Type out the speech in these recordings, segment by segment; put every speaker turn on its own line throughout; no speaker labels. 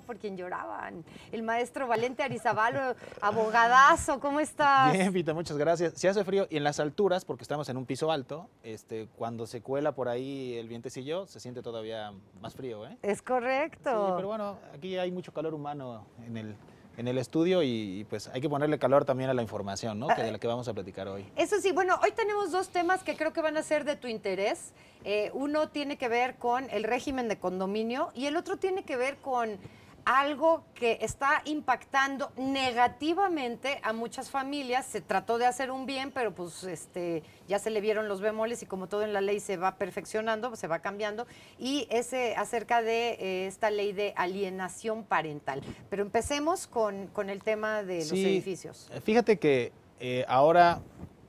por quien lloraban. El maestro Valente Arizabalo, abogadazo, ¿cómo estás? Bien,
Vita, muchas gracias. Si hace frío y en las alturas, porque estamos en un piso alto, este, cuando se cuela por ahí el vientecillo, se siente todavía más frío, ¿eh? Es correcto. pero bueno, aquí hay mucho calor humano en el, en el estudio y, pues hay que ponerle calor también a la información, ¿no? Que de la que vamos a platicar hoy.
Eso sí, bueno, hoy tenemos dos temas que creo que van a ser de tu interés. Eh, uno tiene que ver con el régimen de condominio y el otro tiene que ver con algo que está impactando negativamente a muchas familias. Se trató de hacer un bien, pero pues este ya se le vieron los bemoles y como todo en la ley se va perfeccionando, se va cambiando. Y ese acerca de eh, esta ley de alienación parental. Pero empecemos con, el tema de los edificios. Eh,
fíjate que eh, ahora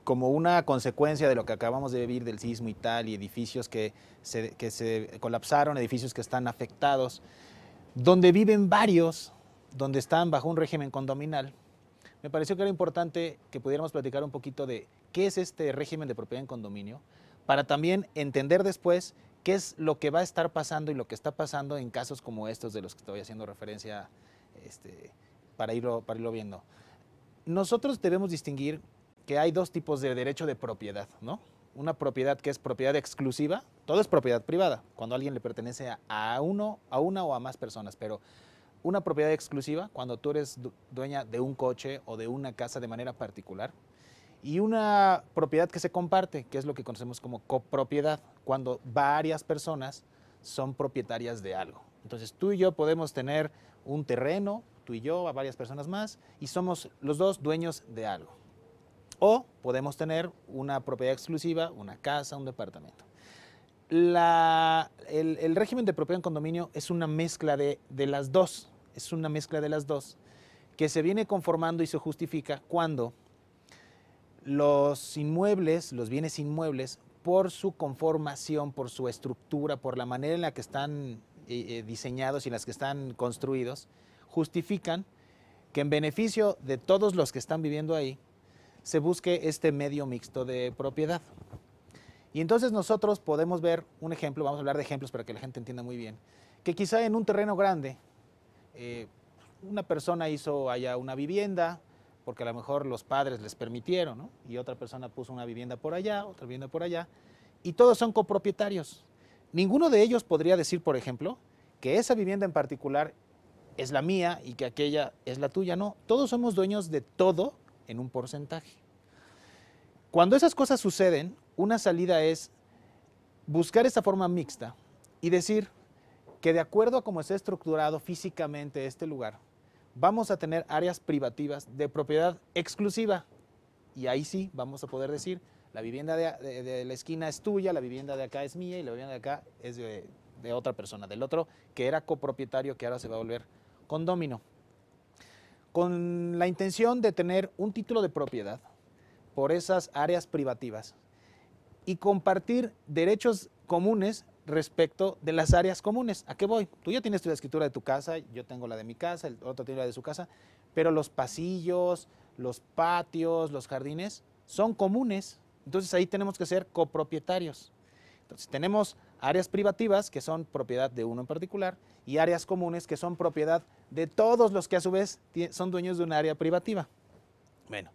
como una consecuencia de lo que acabamos de vivir del sismo y tal, y edificios que se, que se colapsaron, edificios que están afectados, donde viven varios, donde están bajo un régimen condominal, me pareció que era importante que pudiéramos platicar un poquito de qué es este régimen de propiedad en condominio, para también entender después qué es lo que va a estar pasando y lo que está pasando en casos como estos de los que estoy haciendo referencia este, para, irlo, para irlo viendo. Nosotros debemos distinguir que hay dos tipos de derecho de propiedad, ¿no? una propiedad que es propiedad exclusiva, todo es propiedad privada, cuando alguien le pertenece a uno, a una o a más personas, pero una propiedad exclusiva, cuando tú eres dueña de un coche o de una casa de manera particular, y una propiedad que se comparte, que es lo que conocemos como copropiedad, cuando varias personas son propietarias de algo. Entonces tú y yo podemos tener un terreno, tú y yo, a varias personas más, y somos los dos dueños de algo. O podemos tener una propiedad exclusiva, una casa, un departamento. el, régimen de propiedad en condominio es una mezcla de, las dos, es una mezcla de las dos, que se viene conformando y se justifica cuando los inmuebles, los bienes inmuebles, por su conformación, por su estructura, por la manera en la que están eh, eh, diseñados y en las que están construidos, justifican que en beneficio de todos los que están viviendo ahí, se busque este medio mixto de propiedad. Y entonces nosotros podemos ver un ejemplo, vamos a hablar de ejemplos para que la gente entienda muy bien, que quizá en un terreno grande eh, una persona hizo allá una vivienda, porque a lo mejor los padres les permitieron, y otra persona puso una vivienda por allá, otra vivienda por allá, y todos son copropietarios. Ninguno de ellos podría decir, por ejemplo, que esa vivienda en particular es la mía y que aquella es la tuya. No, todos somos dueños de todo en un porcentaje. Cuando esas cosas suceden, una salida es buscar esa forma mixta y decir que de acuerdo a cómo está estructurado físicamente este lugar, vamos a tener áreas privativas de propiedad exclusiva. Y ahí sí vamos a poder decir, la vivienda de, la esquina es tuya, la vivienda de acá es mía y la vivienda de acá es de, otra persona, del otro que era copropietario que ahora se va a volver condómino con la intención de tener un título de propiedad por esas áreas privativas y compartir derechos comunes respecto de las áreas comunes. ¿A qué voy? Tú ya tienes tu escritura de tu casa, yo tengo la de mi casa, el otro tiene la de su casa, pero los pasillos, los patios, los jardines son comunes. Entonces ahí tenemos que ser copropietarios. Entonces tenemos áreas privativas, que son propiedad de uno en particular, y áreas comunes, que son propiedad de todos los que a su vez son dueños de un área privativa. Bueno,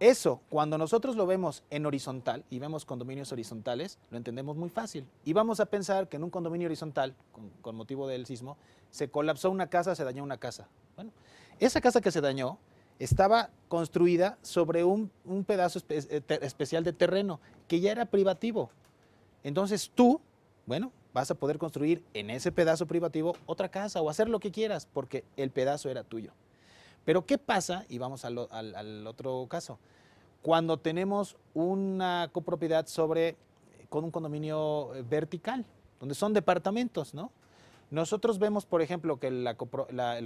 eso, cuando nosotros lo vemos en horizontal y vemos condominios horizontales, lo entendemos muy fácil. Y vamos a pensar que en un condominio horizontal, con, motivo del sismo, se colapsó una casa, se dañó una casa. Bueno, esa casa que se dañó estaba construida sobre un, pedazo eh, especial de terreno que ya era privativo. Entonces tú, bueno, vas a poder construir en ese pedazo privativo otra casa o hacer lo que quieras porque el pedazo era tuyo. Pero ¿qué pasa? Y vamos al, otro caso. Cuando tenemos una copropiedad eh, con un condominio eh, vertical, donde son departamentos, ¿no? Nosotros vemos, por ejemplo, que el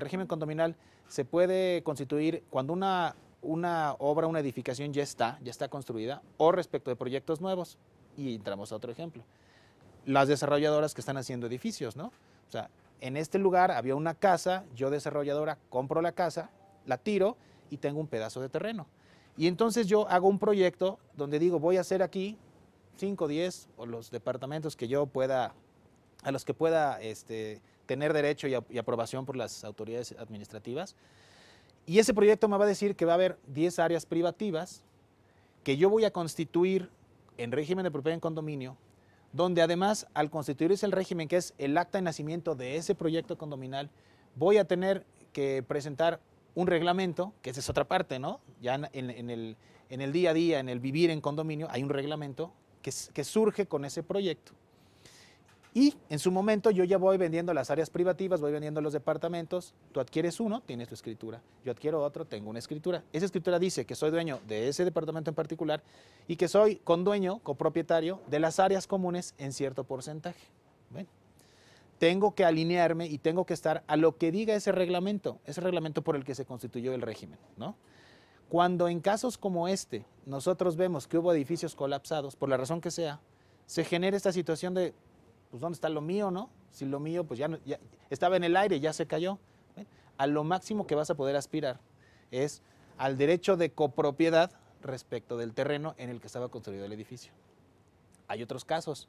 régimen condominal se puede constituir cuando una obra, una edificación ya está, ya está construida, o respecto de proyectos nuevos. Y entramos a otro ejemplo las desarrolladoras que están haciendo edificios, ¿no? O sea, en este lugar había una casa, yo desarrolladora compro la casa, la tiro y tengo un pedazo de terreno. Y entonces yo hago un proyecto donde digo, voy a hacer aquí 5, 10 o los departamentos que yo pueda, a los que pueda este, tener derecho y aprobación por las autoridades administrativas. Y ese proyecto me va a decir que va a haber 10 áreas privativas que yo voy a constituir en régimen de propiedad en condominio donde además al constituirse el régimen que es el acta de nacimiento de ese proyecto condominal, voy a tener que presentar un reglamento, que esa es otra parte, ¿no? Ya en, el, día a día, en el vivir en condominio, hay un reglamento que surge con ese proyecto. Y en su momento yo ya voy vendiendo las áreas privativas, voy vendiendo los departamentos, tú adquieres uno, tienes tu escritura, yo adquiero otro, tengo una escritura. Esa escritura dice que soy dueño de ese departamento en particular y que soy con dueño, copropietario de las áreas comunes en cierto porcentaje. tengo que alinearme y tengo que estar a lo que diga ese reglamento, ese reglamento por el que se constituyó el régimen, Cuando en casos como este nosotros vemos que hubo edificios colapsados, por la razón que sea, se genera esta situación de pues ¿dónde está lo mío, no? Si lo mío, pues ya, no, estaba en el aire, ya se cayó. ¿eh? A lo máximo que vas a poder aspirar es al derecho de copropiedad respecto del terreno en el que estaba construido el edificio. Hay otros casos.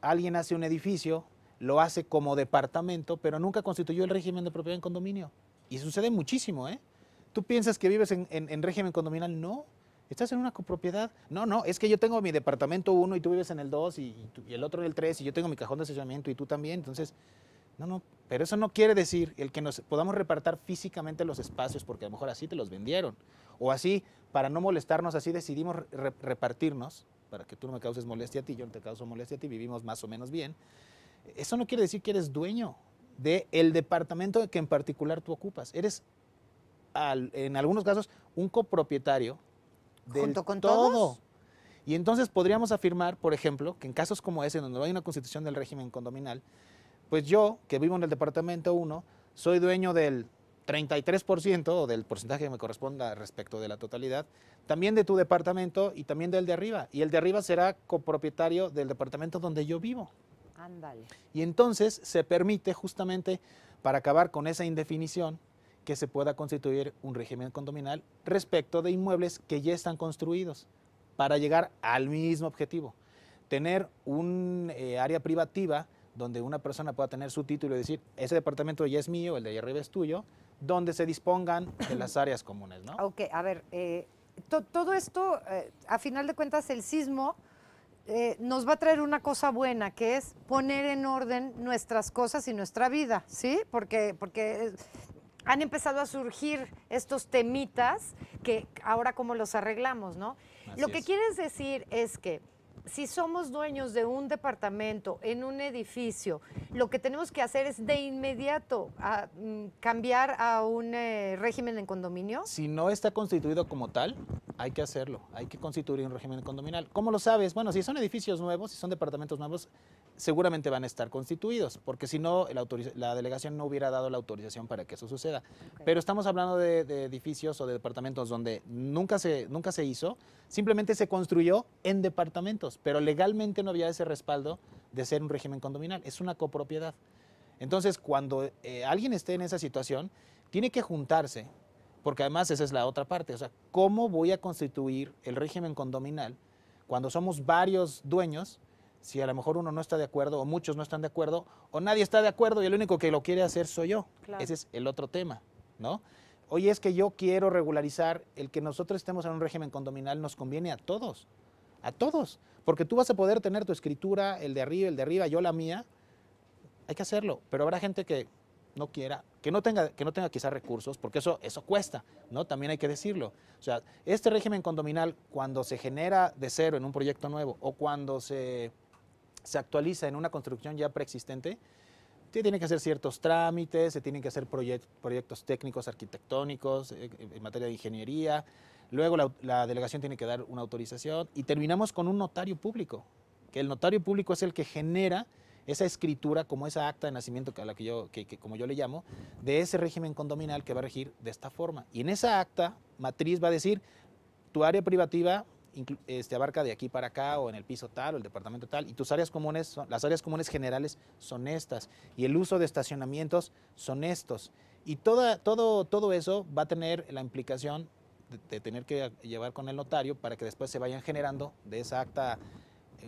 alguien hace un edificio, lo hace como departamento, pero nunca constituyó el régimen de propiedad en condominio. Y sucede muchísimo, ¿eh? Tú piensas que vives en, en régimen condominal, no ¿Estás en una copropiedad? No, no, es que yo tengo mi departamento uno y tú vives en el 2 y, el otro en el 3 y yo tengo mi cajón de asesoramiento y tú también. Entonces, no, no, pero eso no quiere decir el que nos podamos repartar físicamente los espacios porque a lo mejor así te los vendieron. O así, para no molestarnos, así decidimos repartirnos, para que tú no me causes molestia a ti, yo no te causo molestia a ti, vivimos más o menos bien. Eso no quiere decir que eres dueño del el departamento que en particular tú ocupas. Eres, en algunos casos, un copropietario con todo. Y entonces podríamos afirmar, por ejemplo, que en casos como ese, donde no hay una constitución del régimen condominal, pues yo, que vivo en el departamento 1, soy dueño del 33% o del porcentaje que me corresponda respecto de la totalidad, también de tu departamento y también del de arriba. Y el de arriba será copropietario del departamento donde yo vivo. Ándale. Y entonces se permite justamente para acabar con esa indefinición, que se pueda constituir un régimen condominal respecto de inmuebles que ya están construidos para llegar al mismo objetivo. Tener un eh, área privativa donde una persona pueda tener su título y decir, ese departamento ya es mío, el de allá arriba es tuyo, donde se dispongan de las áreas comunes. ¿no?
Ok, a ver, eh, todo esto, eh, a final de cuentas, el sismo... nos va a traer una cosa buena, que es poner en orden nuestras cosas y nuestra vida, ¿sí? Porque, porque han empezado a surgir estos temitas que ahora cómo los arreglamos, ¿no? Lo que quieres decir es que si somos dueños de un departamento, en un edificio, lo que tenemos que hacer es de inmediato ah, mm, cambiar a un eh, régimen en condominio.
Si no está constituido como tal, hay que hacerlo, hay que constituir un régimen condominal. ¿Cómo lo sabes? Bueno, si son edificios nuevos, si son departamentos nuevos, seguramente van a estar constituidos, porque si no, la delegación no hubiera dado la autorización para que eso suceda. Pero estamos hablando de, edificios o de departamentos donde nunca se, nunca se hizo, simplemente se construyó en departamentos, pero legalmente no había ese respaldo de ser un régimen condominal, es una copropiedad. Entonces, cuando eh, alguien esté en esa situación, tiene que juntarse porque además esa es la otra parte. O sea, ¿cómo voy a constituir el régimen condominal cuando somos varios dueños? Si a lo mejor uno no está de acuerdo o muchos no están de acuerdo o nadie está de acuerdo y el único que lo quiere hacer soy yo. Ese es el otro tema, ¿no? hoy es que yo quiero regularizar el que nosotros estemos en un régimen condominal nos conviene a todos, a todos, porque tú vas a poder tener tu escritura, el de arriba, el de arriba, yo la mía. Hay que hacerlo, pero habrá gente que no quiera, que no tenga, que no tenga quizás recursos, porque eso, eso cuesta, ¿no? También hay que decirlo. O sea, este régimen condominal, cuando se genera de cero en un proyecto nuevo o cuando se, se actualiza en una construcción ya preexistente, tiene que hacer ciertos trámites, se tienen que hacer proyectos técnicos, arquitectónicos, eh, eh, en materia de ingeniería. Luego la delegación tiene que dar una autorización y terminamos con un notario público, que el notario público es el que genera esa escritura, como esa acta de nacimiento la que yo, que, como yo le llamo, de ese régimen condominal que va a regir de esta forma. Y en esa acta matriz va a decir, tu área privativa este, abarca de aquí para acá o en el piso tal o el departamento tal y tus áreas comunes, las áreas comunes generales son estas y el uso de estacionamientos son estos. Y toda, todo, todo eso va a tener la implicación de, de tener que llevar con el notario para que después se vayan generando de esa acta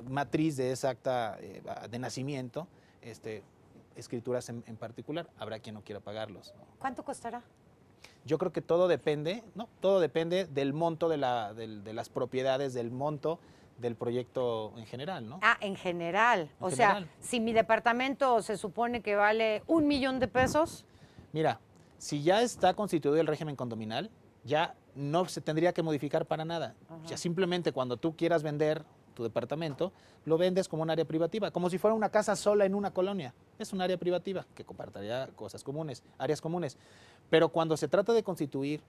matriz de esa acta eh, de nacimiento, este, escrituras en, particular. Habrá quien no quiera pagarlos.
¿Cuánto costará?
Yo creo que todo depende, no, todo depende del monto de, la, de, las propiedades, del monto del proyecto en general, ¿no?
Ah, en general. o sea, si mi departamento se supone que vale un millón de pesos.
Mira, si ya está constituido el régimen condominal, ya no se tendría que modificar para nada. Ya simplemente cuando tú quieras vender tu departamento, lo vendes como un área privativa, como si fuera una casa sola en una colonia. Es un área privativa que compartiría cosas comunes, áreas comunes. Pero cuando se trata de constituir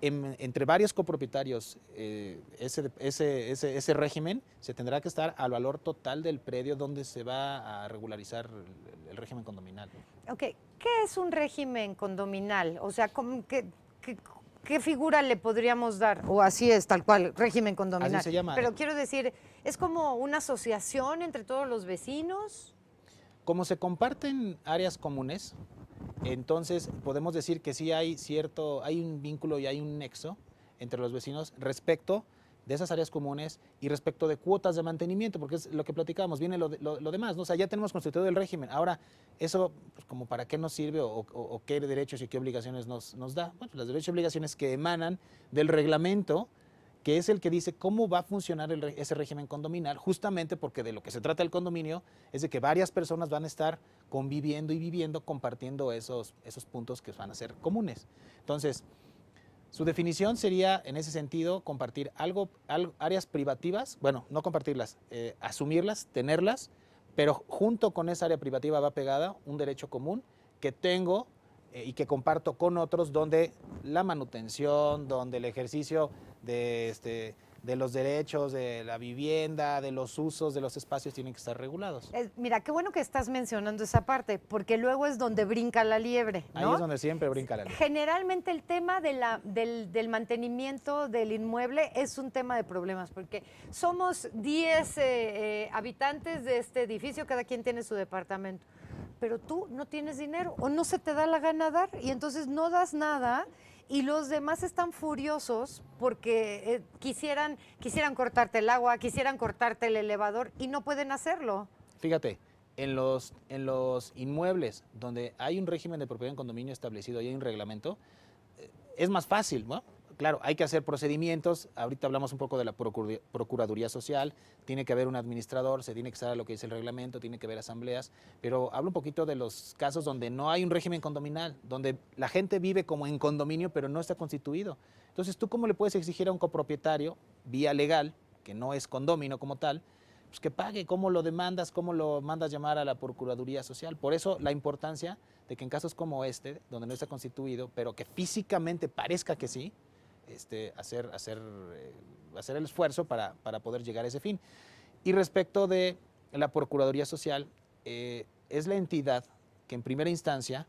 entre varios copropietarios eh, ese, régimen, se tendrá que estar al valor total del predio donde se va a regularizar
el, régimen condominal. Ok, ¿qué es un régimen condominal? O sea, ¿cómo, qué, qué, ¿qué figura le podríamos dar? O así es, tal cual, régimen condominal. Pero quiero decir, ¿es como una asociación entre todos los vecinos?
Como se comparten áreas comunes, entonces podemos decir que sí hay cierto, hay un vínculo y hay un nexo entre los vecinos respecto a de esas áreas comunes y respecto de cuotas de mantenimiento, porque es lo que platicábamos, viene lo, demás, ¿no? O sea, ya tenemos constituido el régimen. Ahora, ¿eso pues, como para qué nos sirve o, qué derechos y qué obligaciones nos, da? Bueno, las derechos y obligaciones que emanan del reglamento, que es el que dice cómo va a funcionar ese régimen condominal, justamente porque de lo que se trata el condominio es de que varias personas van a estar conviviendo y viviendo, compartiendo esos, esos puntos que van a ser comunes. Entonces, su definición sería, en ese sentido, compartir algo, áreas privativas, bueno, no compartirlas, eh, asumirlas, tenerlas, pero junto con esa área privativa va pegada un derecho común que tengo eh, y que comparto con otros, donde la manutención, donde el ejercicio de este, de los derechos de la vivienda, de los usos de los espacios tienen que estar regulados.
mira, qué bueno que estás mencionando esa parte, porque luego es donde brinca la liebre. Ahí es donde
siempre brinca la liebre.
Generalmente el tema de la, del, mantenimiento del inmueble es un tema de problemas, porque somos 10 eh, eh, habitantes de este edificio, cada quien tiene su departamento, pero tú no tienes dinero o no se te da la gana dar y entonces no das nada y los demás están furiosos porque eh, quisieran, quisieran cortarte el agua, quisieran cortarte el elevador y no pueden hacerlo.
Fíjate, en los, en los inmuebles donde hay un régimen de propiedad en condominio establecido y hay un reglamento, eh, es más fácil, ¿no? claro, hay que hacer procedimientos. Ahorita hablamos un poco de la Procuraduría Social. Tiene que haber un administrador, se tiene que saber lo que dice el reglamento, tiene que haber asambleas. Pero hablo un poquito de los casos donde no hay un régimen condominal, donde la gente vive como en condominio, pero no está constituido. Entonces, ¿tú cómo le puedes exigir a un copropietario, vía legal, que no es condomino como tal, pues que pague, cómo lo demandas, cómo lo mandas llamar a la Procuraduría Social. Por eso la importancia de que en casos como este, donde no está constituido, pero que físicamente parezca que sí, este, hacer, eh, hacer, el esfuerzo para, poder llegar a ese fin. Y respecto de la Procuraduría Social, eh, es la entidad que en primera instancia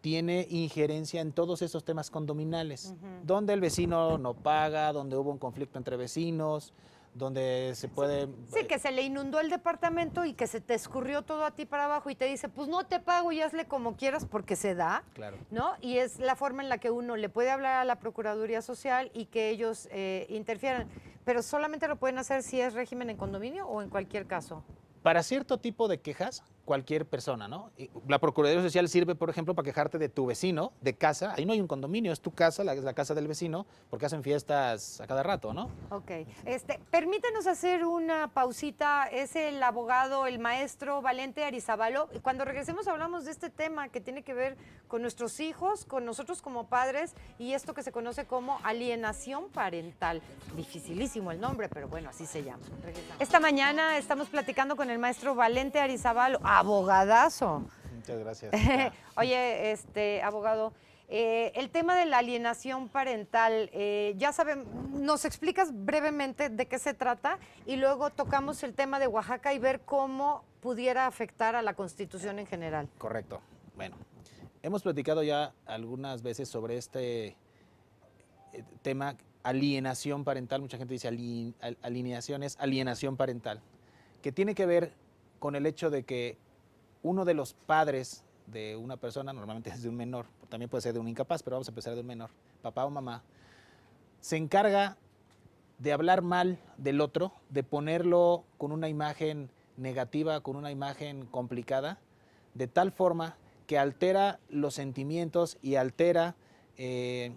tiene injerencia en todos esos temas condominales, donde el vecino no paga, donde hubo un conflicto entre vecinos, donde se puede...
Sí, que se le inundó el departamento y que se te escurrió todo a ti para abajo y te dice, pues no te pago y hazle como quieras porque se da, claro. ¿no? Y es la forma en la que uno le puede hablar a la Procuraduría Social y que ellos eh, interfieran, pero solamente lo pueden hacer si es régimen en condominio o en cualquier caso.
Para cierto tipo de quejas, cualquier persona, ¿no? La Procuraduría Social sirve, por ejemplo, para quejarte de tu vecino, de casa. Ahí no hay un condominio, es tu casa, la, la casa del vecino, porque hacen fiestas a cada rato, ¿no?
Ok. Este, permítanos hacer una pausita. Es el abogado, el maestro Valente Arizabalo. Cuando regresemos hablamos de este tema que tiene que ver con nuestros hijos, con nosotros como padres y esto que se conoce como alienación parental. Dificilísimo el nombre, pero bueno, así se llama. Esta mañana estamos platicando con el maestro Valente Arizabalo abogadazo. Muchas gracias. Oye, este, abogado, eh, el tema de la alienación parental, eh, ya saben, nos explicas brevemente de qué se trata y luego tocamos el tema de Oaxaca y ver cómo pudiera afectar a la Constitución en general. Correcto. Bueno,
hemos platicado ya algunas veces sobre este eh, tema alienación parental, mucha gente dice alienaciones, es alienación parental, que tiene que ver con el hecho de que uno de los padres de una persona, normalmente es de un menor, también puede ser de un incapaz, pero vamos a empezar de un menor, papá o mamá, se encarga de hablar mal del otro, de ponerlo con una imagen negativa, con una imagen complicada, de tal forma que altera los sentimientos y altera eh,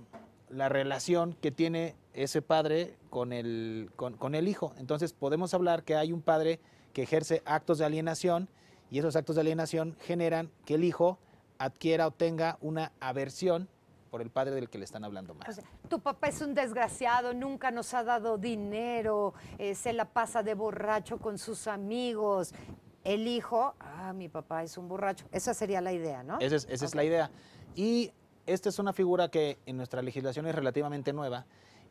la relación que tiene ese padre con el, con el hijo. Entonces podemos hablar que hay un padre que ejerce actos de alienación, y esos actos de alienación generan que el hijo adquiera o tenga una aversión por el padre del que le están hablando más.
tu papá es un desgraciado, nunca nos ha dado dinero, eh, se la pasa de borracho con sus amigos. El hijo, ah, mi papá es un borracho. Esa sería la idea, ¿no?
Esa, es, la idea. Y esta es una figura que en nuestra legislación es relativamente nueva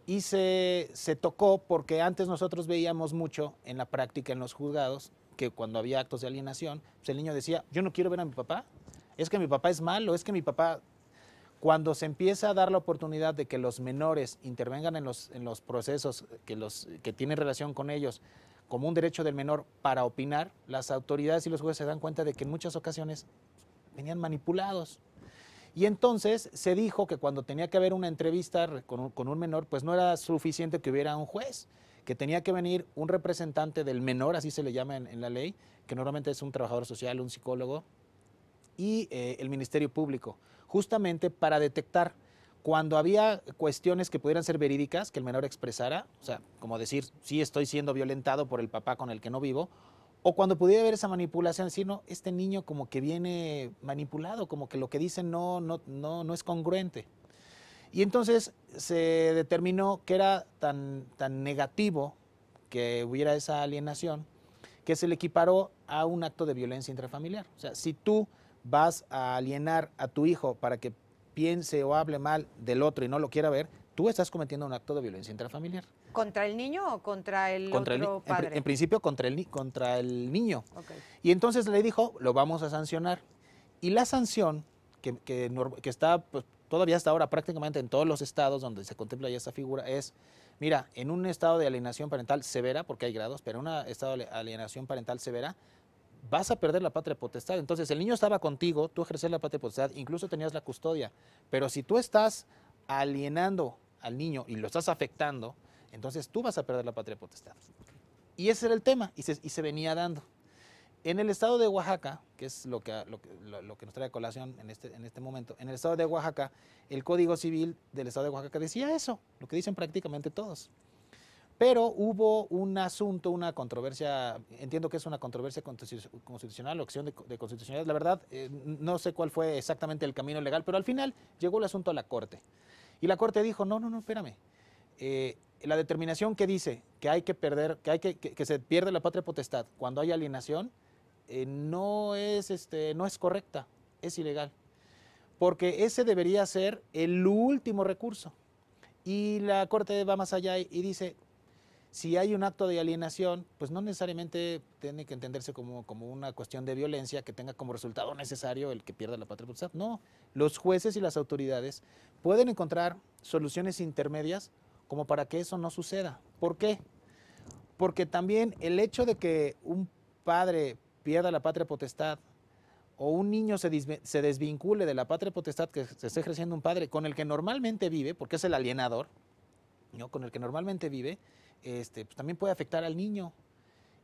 y se, se tocó porque antes nosotros veíamos mucho en la práctica en los juzgados que cuando había actos de alienación, pues, el niño decía, yo no quiero ver a mi papá, es que mi papá es malo, es que mi papá... Cuando se empieza a dar la oportunidad de que los menores intervengan en los, en los procesos que, los, que tienen relación con ellos, como un derecho del menor para opinar, las autoridades y los jueces se dan cuenta de que en muchas ocasiones venían manipulados. Y entonces se dijo que cuando tenía que haber una entrevista con un menor, pues no era suficiente que hubiera un juez, que tenía que venir un representante del menor, así se le llama en, la ley, que normalmente es un trabajador social, un psicólogo, y eh, el Ministerio Público, justamente para detectar cuando había cuestiones que pudieran ser verídicas, que el menor expresara, o sea, como decir, sí estoy siendo violentado por el papá con el que no vivo, o cuando pudiera haber esa manipulación, decir, no, este niño como que viene manipulado, como que lo que dice no, no, no, no es congruente. Y entonces se determinó que era tan, tan negativo que hubiera esa alienación que se le equiparó a un acto de violencia intrafamiliar. O sea, si tú vas a alienar a tu hijo para que piense o hable mal del otro y no lo quiera ver, tú estás cometiendo un acto de violencia intrafamiliar.
¿Contra el niño o contra el otro padre? En,
principio contra el, contra el niño. Y entonces le dijo, lo vamos a sancionar. Y la sanción, que, está pues, todavía hasta ahora prácticamente en todos los estados donde se contempla ya esta figura es, mira, en un estado de alienación parental severa, porque hay grados, pero en un estado de alienación parental severa, vas a perder la patria potestad. Entonces, el niño estaba contigo, tú ejerces la patria potestad, incluso tenías la custodia, pero si tú estás alienando al niño y lo estás afectando, entonces tú vas a perder la patria potestad. Y ese era el tema, y y se venía dando. En el estado de Oaxaca, que es lo que, lo, que nos trae a colación en este, en este momento, en el estado de Oaxaca, el Código Civil del estado de Oaxaca decía eso, lo que dicen prácticamente todos. Pero hubo un asunto, una controversia, entiendo que es una controversia constitucional opción de, constitucionalidad. La verdad, eh, no sé cuál fue exactamente el camino legal, pero al final llegó el asunto a la Corte. Y la Corte dijo, no, no, no, espérame. Eh, la determinación que dice que hay que perder, que, hay que, que se pierde la patria potestad cuando hay alienación, eh, no, es, este, no es correcta, es ilegal, porque ese debería ser el último recurso. Y la Corte va más allá y, dice, si hay un acto de alienación, pues no necesariamente tiene que entenderse como, una cuestión de violencia que tenga como resultado necesario el que pierda la patria No, los jueces y las autoridades pueden encontrar soluciones intermedias como para que eso no suceda. ¿Por qué? Porque también el hecho de que un padre pierda la patria potestad o un niño se, desvincule de la patria potestad que se está ejerciendo un padre con el que normalmente vive, porque es el alienador, ¿no? con el que normalmente vive, este, pues, también puede afectar al niño.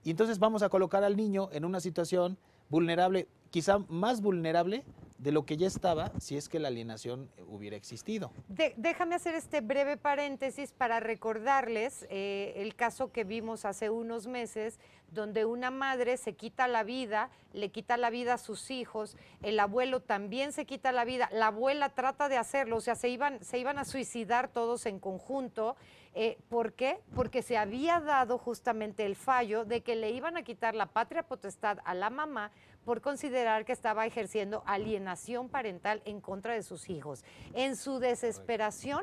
Y entonces vamos a colocar al niño en una situación vulnerable quizá más vulnerable de lo que ya estaba si es que la alienación eh, hubiera existido.
déjame hacer este breve paréntesis para recordarles eh, el caso que vimos hace unos meses, donde una madre se quita la vida, le quita la vida a sus hijos, el abuelo también se quita la vida, la abuela trata de hacerlo, o sea, se iban, se iban a suicidar todos en conjunto. Eh, ¿Por qué? Porque se había dado justamente el fallo de que le iban a quitar la patria potestad a la mamá por considerar que estaba ejerciendo alienación parental en contra de sus hijos. En su desesperación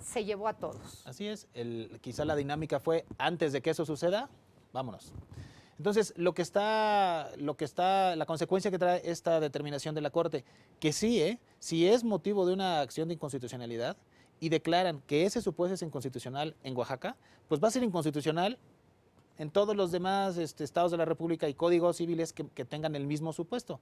se llevó a todos.
Así es, el, quizá la dinámica fue antes de que eso suceda, vámonos. Entonces, lo que está, lo que está, la consecuencia que trae esta determinación de la Corte, que sí, ¿eh? si es motivo de una acción de inconstitucionalidad y declaran que ese supuesto es inconstitucional en Oaxaca, pues va a ser inconstitucional en todos los demás este, estados de la República y códigos civiles que, tengan el mismo supuesto.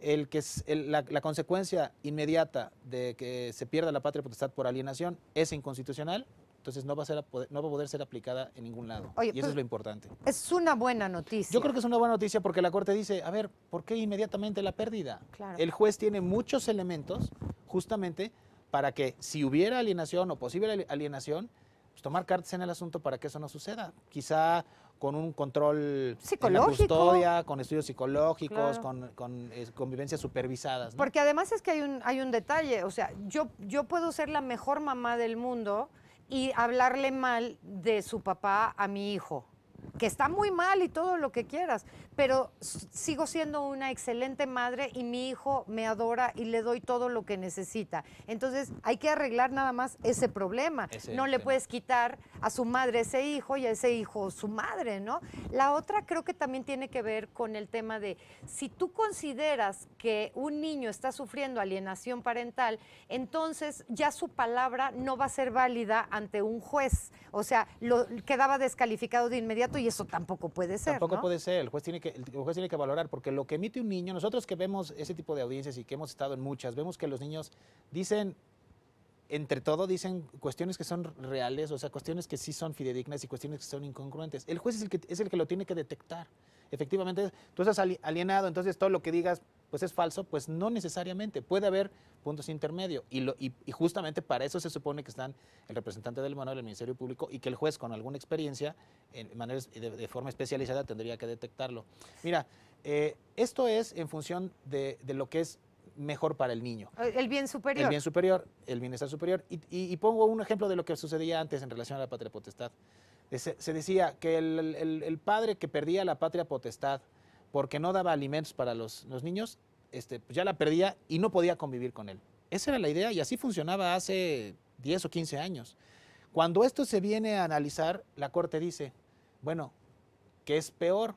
El que es, la, consecuencia inmediata de que se pierda la patria potestad por alienación es inconstitucional, entonces no va a, ser poder, no va a poder ser aplicada en ningún lado. y eso es pues, lo importante. Es una buena noticia. Yo creo que es una buena noticia porque la Corte dice, a ver, ¿por qué inmediatamente la pérdida? El juez tiene muchos elementos justamente para que si hubiera alienación o posible alienación, pues, tomar cartas en el asunto para que eso no suceda. Quizá con un control psicológico. con estudios psicológicos, con, con eh, convivencias supervisadas. Porque
además es que hay un, hay un detalle, o sea, yo, yo puedo ser la mejor mamá del mundo y hablarle mal de su papá a mi hijo que está muy mal y todo lo que quieras, pero sigo siendo una excelente madre y mi hijo me adora y le doy todo lo que necesita. Entonces hay que arreglar nada más ese problema. no le puedes quitar a su madre ese hijo y a ese hijo su madre, ¿no? La otra creo que también tiene que ver con el tema de si tú consideras que un niño está sufriendo alienación parental, entonces ya su palabra no va a ser válida ante un juez. O sea, quedaba descalificado de inmediato y eso tampoco puede ser. Tampoco puede
ser, el juez, tiene que, tiene que valorar, porque lo que emite un niño, nosotros que vemos ese tipo de audiencias y que hemos estado en muchas, vemos que los niños dicen entre todo dicen cuestiones que son reales, o sea, cuestiones que sí son fidedignas y cuestiones que son incongruentes. El juez es el que, es el que lo tiene que detectar. Efectivamente, tú estás alienado, entonces todo lo que digas pues es falso, pues no necesariamente. Puede haber puntos intermedios. Y, justamente para eso se supone que están el representante del Manuel, el Ministerio Público, y que el juez con alguna experiencia, de, forma especializada, tendría que detectarlo. Mira, eh, esto es en función de, lo que es mejor para el niño.
Eh, el bien superior. El bien
superior, el bienestar superior. Y, pongo un ejemplo de lo que sucedía antes en relación a la patria potestad. Se, decía que el padre que perdía la patria potestad, porque no daba alimentos para los, niños, este, pues ya la perdía y no podía convivir con él. Esa era la idea y así funcionaba hace 10 o 15 años. Cuando esto se viene a analizar, la Corte dice, bueno, que es peor?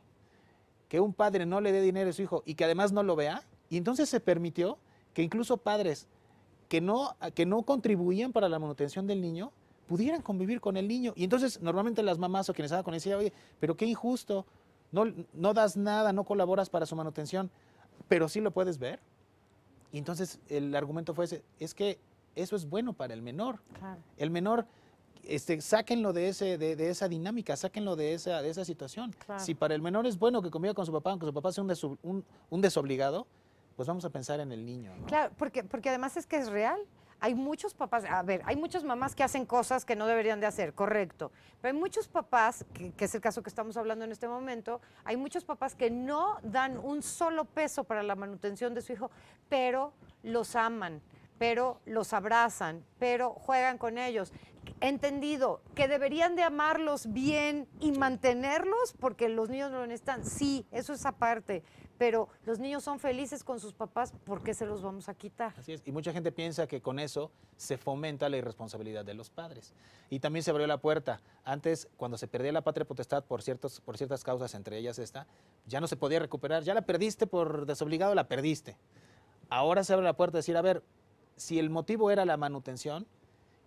Que un padre no le dé dinero a su hijo y que además no lo vea. Y entonces se permitió que incluso padres que no, que no contribuían para la manutención del niño pudieran convivir con el niño. Y entonces normalmente las mamás o quienes estaban con él decían, oye, pero qué injusto, no, das nada, no colaboras para su manutención, pero sí lo puedes ver. Y entonces el argumento fue ese, es que eso es bueno para el menor. El menor, este, sáquenlo de, ese, de, esa dinámica, sáquenlo de esa, de esa situación. Si para el menor es bueno que conviva con su papá, aunque su papá sea un, desobligado, pues vamos a pensar en el niño.
Claro, porque, porque además es que es real. Hay muchos papás, a ver, hay muchas mamás que hacen cosas que no deberían de hacer, correcto. Pero hay muchos papás, que, es el caso que estamos hablando en este momento, hay muchos papás que no dan un solo peso para la manutención de su hijo, pero los aman, pero los abrazan, pero juegan con ellos entendido que deberían de amarlos bien y mantenerlos porque los niños no lo necesitan. Sí, eso es aparte, pero los niños son felices con sus papás, ¿por qué se los vamos a quitar? Así es,
y mucha gente piensa que con eso se fomenta la irresponsabilidad de los padres. Y también se abrió la puerta. Antes, cuando se perdía la patria potestad por, ciertos, por ciertas causas, entre ellas esta, ya no se podía recuperar, ya la perdiste por desobligado, la perdiste. Ahora se abre la puerta a decir, a ver, si el motivo era la manutención,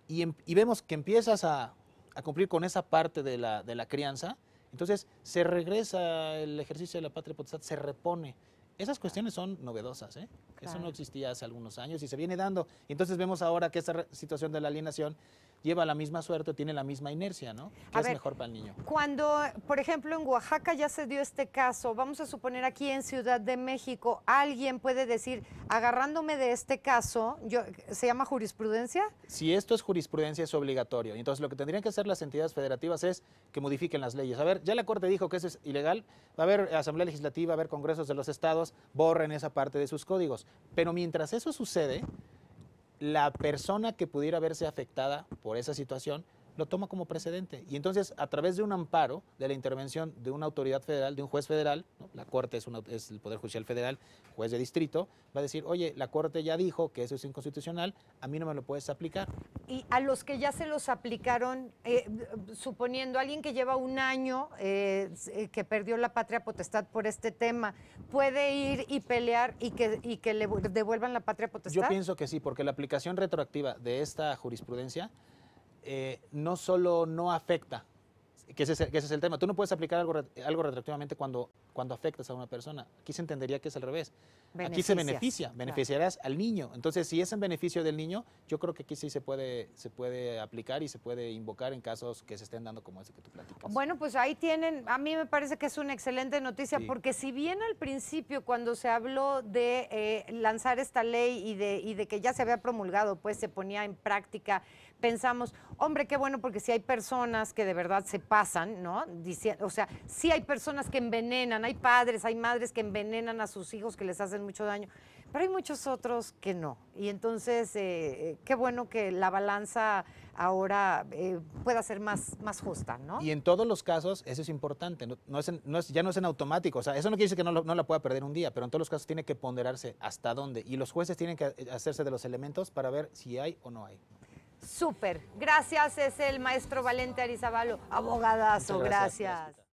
Em, y, vemos que empiezas a, cumplir con esa parte de la, crianza, entonces se regresa el ejercicio de la patria potestad, se repone. Esas cuestiones son novedosas, ¿eh? eso no existía hace algunos años y se viene dando. Entonces vemos ahora que esta situación de la alienación lleva la misma suerte tiene la misma inercia, ¿no? es mejor para el niño?
Cuando, por ejemplo, en Oaxaca ya se dio este caso, vamos a suponer aquí en Ciudad de México, alguien puede decir, agarrándome de este caso, yo, ¿se llama jurisprudencia?
Si esto es jurisprudencia es obligatorio. Entonces lo que tendrían que hacer las entidades federativas es que modifiquen las leyes. A ver, ya la Corte dijo que eso es ilegal, va a haber Asamblea Legislativa, va a haber Congresos de los Estados, borren esa parte de sus códigos. Pero mientras eso sucede, la persona que pudiera verse afectada por esa situación lo toma como precedente. Y entonces, a través de un amparo, de la intervención de una autoridad federal, de un juez federal, la Corte es, es, el Poder Judicial Federal, juez de distrito, va a decir, oye, la Corte ya dijo que eso es inconstitucional, a mí no me lo puedes aplicar
y a los que ya se los aplicaron, eh, suponiendo alguien que lleva un año eh, eh, que perdió la patria potestad por este tema, ¿puede ir y pelear y que, que le devuelvan la patria potestad? Yo pienso
que sí, porque la aplicación retroactiva de esta jurisprudencia no solo no afecta que ese, es el, que es el, tema. Tú no puedes aplicar algo, algo retroactivamente cuando, cuando afectas a una persona. Aquí se entendería que es al revés. aquí se beneficia, beneficiarás al niño. Entonces, si es en beneficio del niño, yo creo que aquí sí se puede, se puede aplicar y se puede invocar en casos que se estén dando como ese que tú platicas.
Bueno, pues ahí tienen, a mí me parece que es una excelente noticia, porque si bien al principio cuando se habló de eh, lanzar esta ley y de, y de que ya se había promulgado, pues se ponía en práctica pensamos, hombre, qué bueno, porque si hay personas que de verdad se pasan, ¿no? o sea, si hay personas que envenenan, hay padres, hay madres que envenenan a sus hijos, que les hacen mucho daño, pero hay muchos otros que no. Y entonces, eh, eh, qué bueno que la balanza ahora eh, pueda ser más, más justa, ¿no? Y
en todos los casos, eso es importante, no, es ya no es en automático, o sea, eso no quiere decir que no, no, la pueda perder un día, pero en todos los casos tiene que ponderarse hasta dónde, y los jueces tienen que hacerse de los elementos para ver si hay o no hay.
Súper. Gracias, es el maestro Valente Arizabalo. Abogadazo, gracias.
gracias.